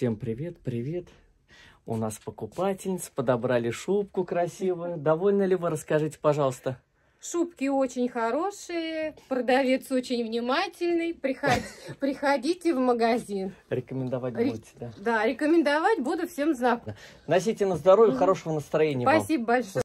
Всем привет, привет. У нас покупательница, подобрали шубку красивую. Довольны ли вы? Расскажите, пожалуйста. Шубки очень хорошие, продавец очень внимательный. Приход... Приходите в магазин. Рекомендовать Ре... будете, да? Да, рекомендовать буду всем знакомым. Носите на здоровье, хорошего настроения Спасибо вам. большое.